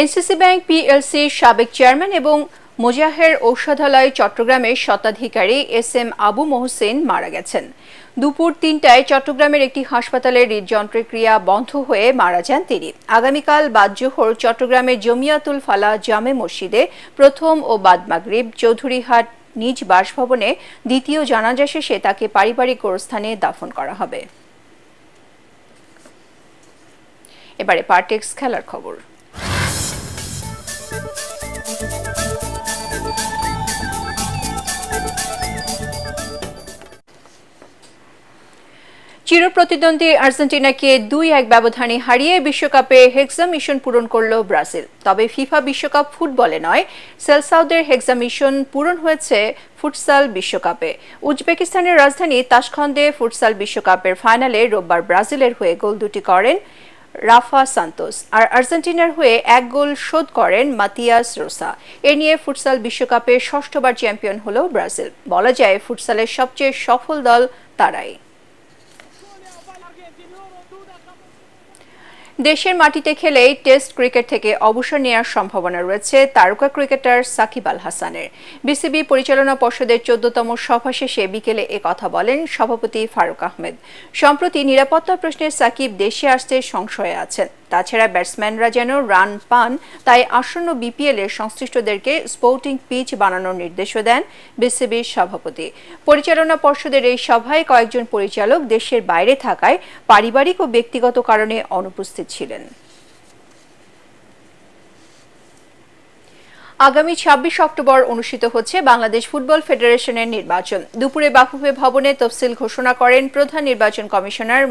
এনসিসি ব্যাংক পিএলসি সাবেক চেয়ারম্যান এবং মোজাহের ঔষধালয় চট্টগ্রামের শতাধিকারী এস এম আবু মোহসেন মারা গেছেন দুপুর তিনটায় চট্টগ্রামের একটি হাসপাতালে হৃদযন্ত্রের ক্রিয়া বন্ধ হয়ে মারা যান তিনি আগামীকাল বাদজোহর চট্টগ্রামের জমিয়াতুল ফালা জামে মসজিদে প্রথম ও বাদমাগরিব চৌধুরীহাট নিজ বাসভবনে দ্বিতীয় জানাজা শেষে তাকে পারিবারিক গোরস্থানে দাফন করা হবে এবারে পার্টেক্স খেলার খবর চির প্রতিদ্বন্দ্বী আর্জেন্টিনাকে দুই এক ব্যবধানে হারিয়ে বিশ্বকাপে হেক্সা মিশন পূরণ করল ব্রাজিল তবে ফিফা বিশ্বকাপ ফুটবলে নয় সেলসাউদের হেক্সা মিশন পূরণ হয়েছে ফুটসাল বিশ্বকাপে উজবেকিস্তানের রাজধানী তাসখন্দে ফুটসাল বিশ্বকাপের ফাইনালে রোববার ব্রাজিলের হয়ে গোল দুটি করেন রাফা সান্তোস আর আর্জেন্টিনার হয়ে এক গোল শোধ করেন মাতিয়াস রোসা এ নিয়ে ফুটসাল বিশ্বকাপে ষষ্ঠবার চ্যাম্পিয়ন হল ব্রাজিল বলা যায় ফুটসালের সবচেয়ে সফল দল তারাই দেশের মাটিতে খেলেই টেস্ট ক্রিকেট থেকে অবসর নেওয়ার সম্ভাবনা রয়েছে তারকা ক্রিকেটার সাকিব আল হাসানের বিসিবি পরিচালনা পর্ষদের চোদ্দতম সভা শেষে বিকেলে কথা বলেন সভাপতি ফারুক আহমেদ সম্প্রতি নিরাপত্তা প্রশ্নে সাকিব দেশে আসতে সংশয়ে আছেন তাছাড়া ব্যাটসম্যানরা যেন রান পান তাই আসন্ন বিপিএল এর সংশ্লিষ্টদেরকে স্পোর্টিং পিচ বানানোর নির্দেশও দেন বিসিবির সভাপতি পরিচালনা পর্ষদের এই সভায় কয়েকজন পরিচালক দেশের বাইরে থাকায় পারিবারিক ও ব্যক্তিগত কারণে অনুপস্থিত ছিলেন আগামী ছাব্বিশ অক্টোবর অনুষ্ঠিত হচ্ছে বাংলাদেশ ফুটবল ফেডারেশনের নির্বাচন দুপুরে বাফুফে ভবনে তফসিল ঘোষণা করেন প্রধান নির্বাচন কমিশনার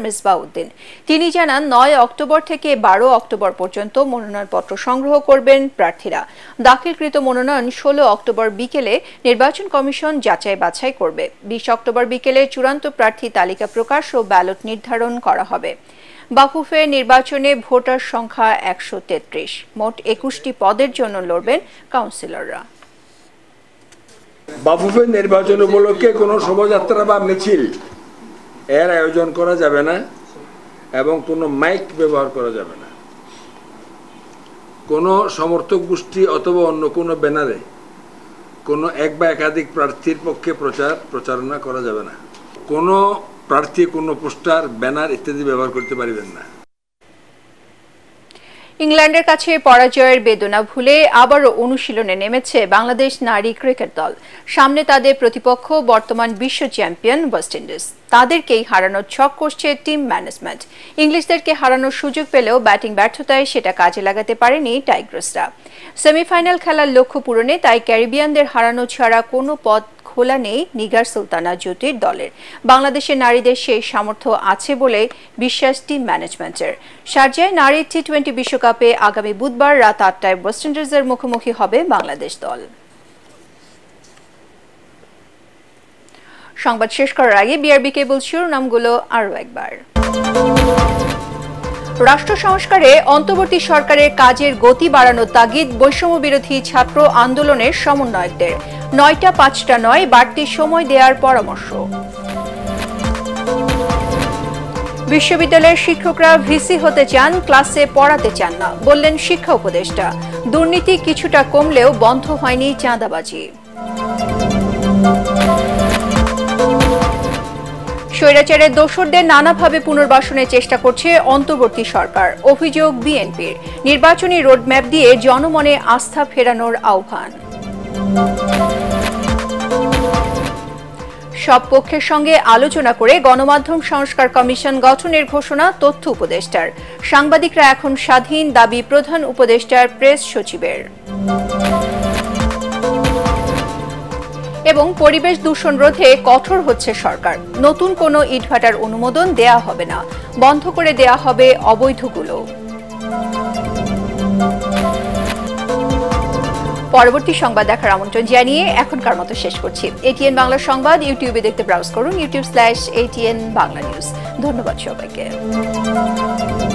উদ্দিন তিনি জানান নয় অক্টোবর থেকে বারো অক্টোবর পর্যন্ত মনোনয়নপত্র সংগ্রহ করবেন প্রার্থীরা দাখিলকৃত মনোনয়ন ষোলো অক্টোবর বিকেলে নির্বাচন কমিশন যাচাই বাছাই করবে বিশ অক্টোবর বিকেলে চূড়ান্ত প্রার্থী তালিকা প্রকাশ ও ব্যালট নির্ধারণ করা হবে বাফুফে নির্বাচনে ভোটার সংখ্যা একশো তেত্রিশ মোট একুশটি পদের জন্য লড়বেন কাউন্সিলররা বাফুফে নির্বাচন উপলক্ষে কোনো শোভাযাত্রা বা মিছিল এর আয়োজন করা যাবে না এবং কোনো মাইক ব্যবহার করা যাবে না কোনো সমর্থক গোষ্ঠী অথবা অন্য কোনো ব্যানারে কোনো এক বা একাধিক প্রার্থীর পক্ষে প্রচার প্রচারণা করা যাবে না কোনো প্রার্থী কোনো পোস্টার ব্যানার ইত্যাদি ব্যবহার করতে পারবেন না ইংল্যান্ডের কাছে পরাজয়ের বেদনা ভুলে আবারও অনুশীলনে নেমেছে বাংলাদেশ নারী ক্রিকেট দল সামনে তাদের প্রতিপক্ষ বর্তমান বিশ্ব চ্যাম্পিয়ন ওয়েস্ট ইন্ডিজ তাদেরকেই হারানোর ছক করছে টিম ম্যানেজমেন্ট ইংলিশদেরকে হারানোর সুযোগ পেলেও ব্যাটিং ব্যর্থতায় সেটা কাজে লাগাতে পারেনি টাইগ্রসরা সেমিফাইনাল খেলার লক্ষ্য পূরণে তাই ক্যারিবিয়ানদের হারানো ছাড়া কোনো পথ খোলা নেই নিগার সুলতানা জ্যোতির দলের বাংলাদেশের নারীদের সেই সামর্থ্য আছে বলে বিশ্বাস টিম ম্যানেজমেন্টের শারজায় নারী টি টোয়েন্টি বিশ্বকাপে আগামী বুধবার রাত আটটায় ওয়েস্ট ইন্ডিজের মুখোমুখি হবে বাংলাদেশ দল সংবাদ শেষ করার আগে বিআরবি কেবল শিরোনামগুলো আরও একবার রাষ্ট্র সংস্কারে অন্তর্বর্তী সরকারের কাজের গতি বাড়ানোর তাগিদ বৈষম্য বিরোধী ছাত্র আন্দোলনের সমন্বয়কদের নয়টা পাঁচটা নয় বাড়তি সময় দেওয়ার পরামর্শ বিশ্ববিদ্যালয়ের শিক্ষকরা ভিসি হতে চান ক্লাসে পড়াতে চান না বললেন শিক্ষা উপদেষ্টা দুর্নীতি কিছুটা কমলেও বন্ধ হয়নি চাঁদাবাজি স্বৈরাচারের দোসরদের নানাভাবে পুনর্বাসনের চেষ্টা করছে অন্তর্বর্তী সরকার অভিযোগ বিএনপির নির্বাচনী রোডম্যাপ দিয়ে জনমনে আস্থা ফেরানোর আহ্বান সব পক্ষের সঙ্গে আলোচনা করে গণমাধ্যম সংস্কার কমিশন গঠনের ঘোষণা তথ্য উপদেষ্টার সাংবাদিকরা এখন স্বাধীন দাবি প্রধান উপদেষ্টার প্রেস সচিবের এবং পরিবেশ দূষণ রোধে কঠোর হচ্ছে সরকার নতুন কোনো ইটভাটার অনুমোদন দেয়া হবে না বন্ধ করে দেয়া হবে অবৈধগুলো পরবর্তী সংবাদ দেখার আমন্ত্রণ জানিয়ে এখনকার মতো শেষ করছি এটিএন বাংলা সংবাদ ইউটিউবে দেখতে ব্রাউজ করুন YouTube slash ATN Bangla news ধন্যবাদ সবাইকে